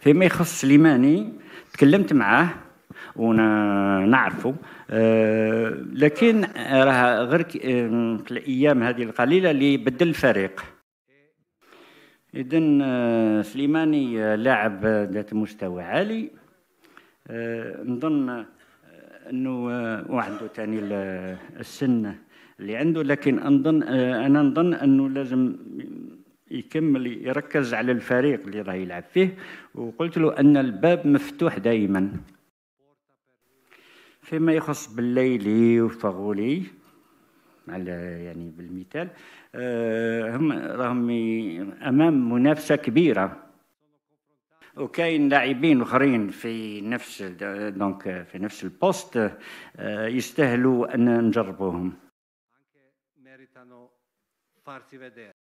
فيما يخص سليماني تكلمت معاه ونعرفه أه لكن راه غير في الايام هذه القليله اللي بدل الفريق اذا سليماني لاعب ذات مستوى عالي نظن انه وعنده ثاني السن اللي عنده لكن انظن انا نظن انه لازم يكمل يركز على الفريق اللي راه يلعب فيه وقلت له ان الباب مفتوح دائما فيما يخص بالليلي وفغولي على يعني بالمثال آه، هم راهم امام منافسه كبيره وكاين لاعبين اخرين في نفس دونك في نفس البوست آه، يستاهلوا ان نجربوهم